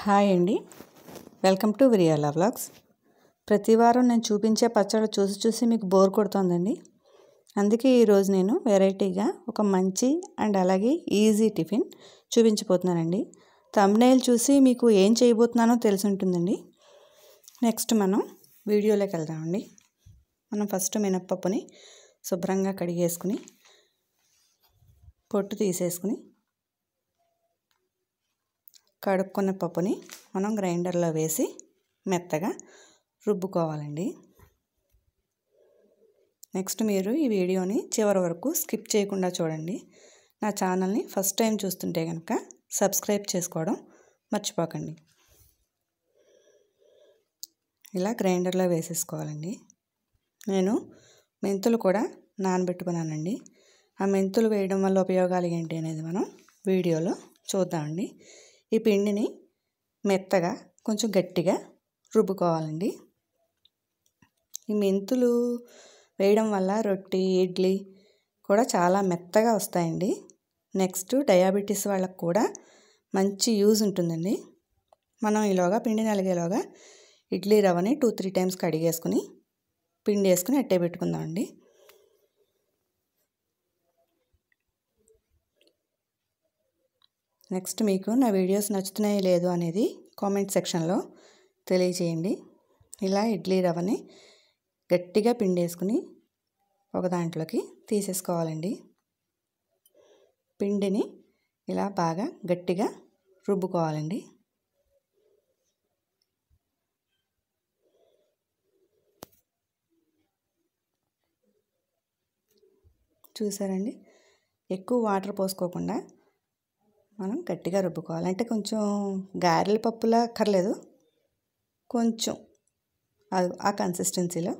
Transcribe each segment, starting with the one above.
hi అండి welcome to Viriyala vlogs ప్రతి వారం నేను చూపించే పచ్చడి చూసి చూసి మీకు బోర్ కొడుతుందండి అందుకే ఈరోజు నేను వెరైటీగా ఒక మంచి అండ్ అలాగే ఈజీ టిఫిన్ చూపించిపోతున్నానండి తమ్నైల్ చూసి మీకు ఏం చేయబోతున్నానో తెలిసి ఉంటుందండి నెక్స్ట్ మనం వీడియోలోకి వెళ్దామండి మనం ఫస్ట్ మినప్పప్పుని శుభ్రంగా కడిగేసుకుని పొట్టు తీసేసుకుని కడుక్కున్న పప్పుని మనం గ్రైండర్లో వేసి మెత్తగా రుబ్బుకోవాలండి నెక్స్ట్ మీరు ఈ వీడియోని చివరి వరకు స్కిప్ చేయకుండా చూడండి నా ఛానల్ని ఫస్ట్ టైం చూస్తుంటే కనుక సబ్స్క్రైబ్ చేసుకోవడం మర్చిపోకండి ఇలా గ్రైండర్లో వేసేసుకోవాలండి నేను మెంతులు కూడా నానబెట్టుకున్నానండి ఆ మెంతులు వేయడం వల్ల ఉపయోగాలు ఏంటి అనేది మనం వీడియోలో చూద్దామండి ఈ పిండిని మెత్తగా కొంచెం గట్టిగా రుబ్బుకోవాలండి ఈ మెంతులు వేయడం వల్ల రొట్టి ఇడ్లీ కూడా చాలా మెత్తగా వస్తాయండి నెక్స్ట్ డయాబెటీస్ వాళ్ళకు కూడా మంచి యూజ్ ఉంటుందండి మనం ఈలోగా పిండి నలిగేలోగా ఇడ్లీ రవ్వని టూ త్రీ టైమ్స్ కడిగేసుకుని పిండి వేసుకుని అట్టే పెట్టుకుందామండి నెక్స్ట్ మీకు నా వీడియోస్ నచ్చుతున్నాయో లేదు అనేది కామెంట్ సెక్షన్లో తెలియజేయండి ఇలా ఇడ్లీ రవ్వని గట్టిగా పిండేసుకుని ఒక దాంట్లోకి తీసేసుకోవాలండి పిండిని ఇలా బాగా గట్టిగా రుబ్బుకోవాలండి చూసారండి ఎక్కువ వాటర్ పోసుకోకుండా మనం గట్టిగా రుబ్బుకోవాలి అంటే కొంచెం గారెల పప్పులా కర్లేదు కొంచెం అది ఆ కన్సిస్టెన్సీలో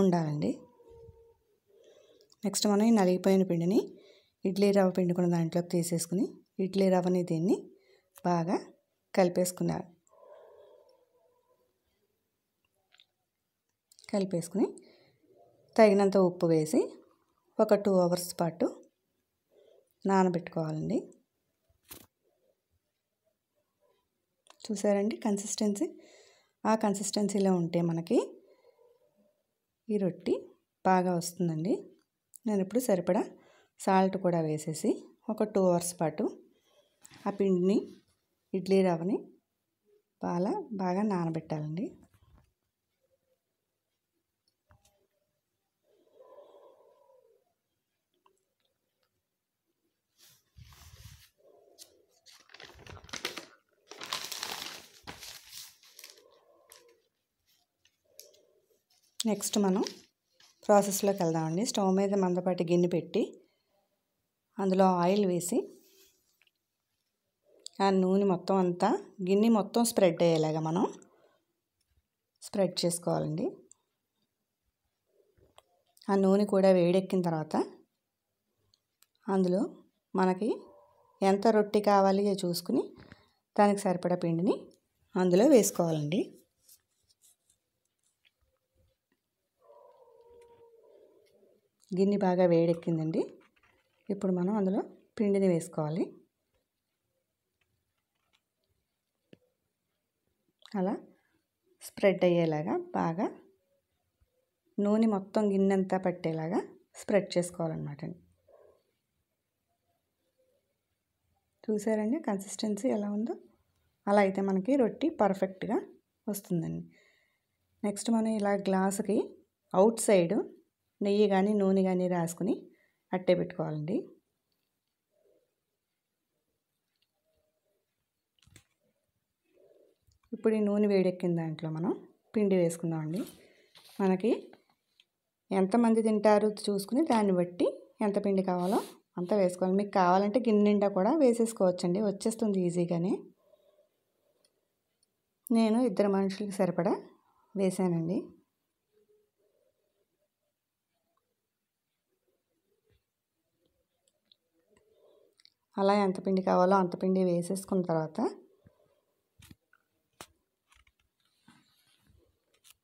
ఉండాలండి నెక్స్ట్ మనం ఈ నలిగిపోయిన పిండిని ఇడ్లీ రవ్వ పిండుకున్న దాంట్లోకి తీసేసుకుని ఇడ్లీ రవ్వని దీన్ని బాగా కలిపేసుకున్నారు కలిపేసుకుని తగినంత ఉప్పు వేసి ఒక టూ అవర్స్ పాటు నానబెట్టుకోవాలండి చూసారండి కన్సిస్టెన్సీ ఆ కన్సిస్టెన్సీలో ఉంటే మనకి ఈ రొట్టి బాగా వస్తుందండి నేను ఇప్పుడు సరిపడా సాల్ట్ కూడా వేసేసి ఒక టూ అవర్స్ పాటు ఆ పిండిని ఇడ్లీ రవ్వని బాగా బాగా నానబెట్టాలండి నెక్స్ట్ మనం ప్రాసెస్లోకి వెళ్దామండి స్టవ్ మీద మందపాటి గిన్నె పెట్టి అందులో ఆయిల్ వేసి ఆ నూనె మొత్తం అంతా గిన్నె మొత్తం స్ప్రెడ్ అయ్యేలాగా మనం స్ప్రెడ్ చేసుకోవాలండి ఆ నూనె కూడా వేడెక్కిన తర్వాత అందులో మనకి ఎంత రొట్టి కావాలి చూసుకుని దానికి సరిపడా పిండిని అందులో వేసుకోవాలండి గిన్నె బాగా వేడెక్కిందండి ఇప్పుడు మనం అందులో పిండిని వేసుకోవాలి అలా స్ప్రెడ్ అయ్యేలాగా బాగా నూనె మొత్తం గిన్నె అంతా పట్టేలాగా స్ప్రెడ్ చేసుకోవాలన్నమాట చూసారండి కన్సిస్టెన్సీ ఎలా ఉందో అలా అయితే మనకి రొట్టి పర్ఫెక్ట్గా వస్తుందండి నెక్స్ట్ మనం ఇలా గ్లాసుకి అవుట్ సైడ్ నెయ్యి కానీ నూనె కానీ రాసుకుని అట్టే పెట్టుకోవాలండి ఇప్పుడు ఈ నూనె వేడెక్కిన దాంట్లో మనం పిండి వేసుకుందామండి మనకి ఎంతమంది తింటారు చూసుకుని దాన్ని బట్టి ఎంత పిండి కావాలో అంత వేసుకోవాలి మీకు కావాలంటే గిన్నె నిండా కూడా వేసేసుకోవచ్చండి వచ్చేస్తుంది ఈజీగానే నేను ఇద్దరు మనుషులకి సరిపడా వేశానండి అలా ఎంత పిండి కావాలో అంత పిండి వేసేసుకున్న తర్వాత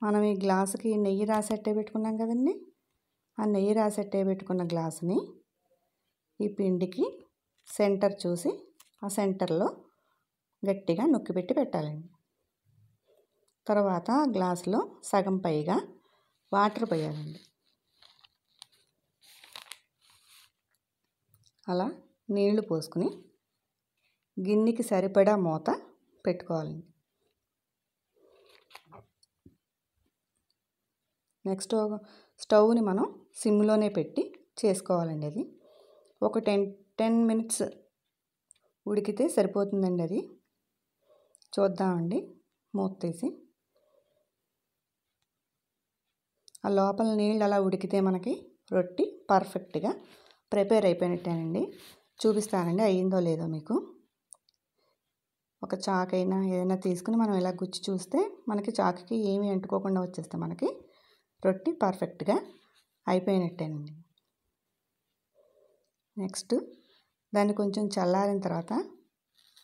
మనం ఈ గ్లాసుకి నెయ్యి రాసెట్టే పెట్టుకున్నాం కదండి ఆ నెయ్యి రాసెట్టే పెట్టుకున్న గ్లాసుని ఈ పిండికి సెంటర్ చూసి ఆ సెంటర్లో గట్టిగా నొక్కి పెట్టి పెట్టాలండి తర్వాత ఆ గ్లాసులో సగం పైగా వాటర్ పోయాలండి అలా నీళ్లు పోసుకుని గిన్నెకి సరిపడా మూత పెట్టుకోవాలండి నెక్స్ట్ స్టవ్ని మనం సిమ్లోనే పెట్టి చేసుకోవాలండి అది ఒక టెన్ టెన్ మినిట్స్ ఉడికితే సరిపోతుందండి అది చూద్దామండి మూత తీసి ఆ లోపల నీళ్ళు అలా ఉడికితే మనకి రొట్టి పర్ఫెక్ట్గా ప్రిపేర్ అయిపోయినట్టేనండి చూపిస్తానండి అయ్యిందో లేదో మీకు ఒక చాక్ అయినా ఏదైనా తీసుకుని మనం ఇలా గుచ్చి చూస్తే మనకి చాకుకి ఏమీ అంటుకోకుండా వచ్చేస్తే మనకి రొట్టి పర్ఫెక్ట్గా అయిపోయినట్టేనండి నెక్స్ట్ దాన్ని కొంచెం చల్లారిన తర్వాత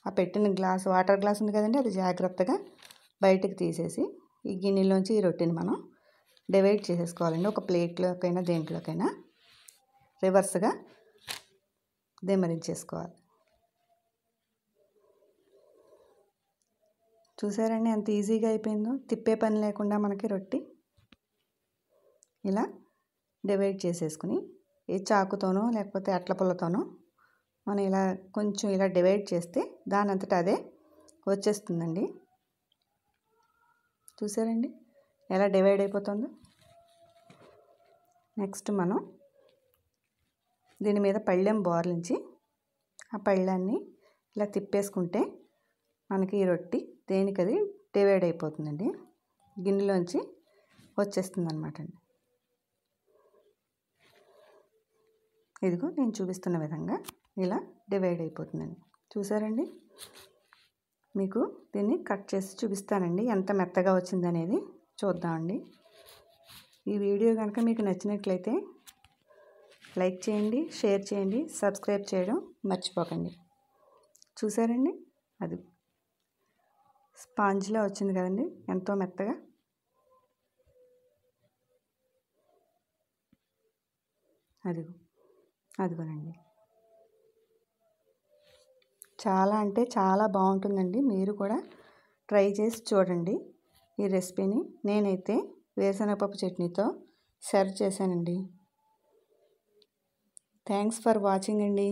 ఆ పెట్టిన గ్లాస్ వాటర్ గ్లాస్ ఉంది కదండి అది జాగ్రత్తగా బయటకు తీసేసి ఈ గిన్నెలోంచి ఈ రొట్టిని మనం డివైడ్ చేసేసుకోవాలండి ఒక ప్లేట్లోకైనా దేంట్లోకైనా రివర్స్గా అదే మరి చేసుకోవాలి చూసారండి అంత ఈజీగా అయిపోయిందో తిప్పే పని లేకుండా మనకి రొట్టి ఇలా డివైడ్ చేసేసుకుని ఏ చాకుతోనో లేకపోతే అట్ల పుల్లతోనో మనం ఇలా కొంచెం ఇలా డివైడ్ చేస్తే దాని అంతటా అదే వచ్చేస్తుందండి చూసారండి ఎలా డివైడ్ అయిపోతుందో నెక్స్ట్ మనం దీని మీద పళ్ళెం బోర్లించి ఆ పళ్ళాన్ని ఇలా తిప్పేసుకుంటే మనకి ఈ రొట్టి దేనికది డివైడ్ అయిపోతుందండి గిన్నెలోంచి వచ్చేస్తుంది అనమాట అండి ఇదిగో నేను చూపిస్తున్న విధంగా ఇలా డివైడ్ అయిపోతుందండి చూసారండి మీకు దీన్ని కట్ చేసి చూపిస్తానండి ఎంత మెత్తగా వచ్చిందనేది చూద్దామండి ఈ వీడియో కనుక మీకు నచ్చినట్లయితే లైక్ చేయండి షేర్ చేయండి సబ్స్క్రైబ్ చేయడం మర్చిపోకండి చూసారండి అది స్పాంజ్లా వచ్చింది కదండి ఎంతో మెత్తగా అది అదిగోనండి చాలా అంటే చాలా బాగుంటుందండి మీరు కూడా ట్రై చేసి చూడండి ఈ రెసిపీని నేనైతే వేరుశనగపప్పు చట్నీతో సర్వ్ చేశానండి థ్యాంక్స్ ఫర్ వాచింగ్ అండి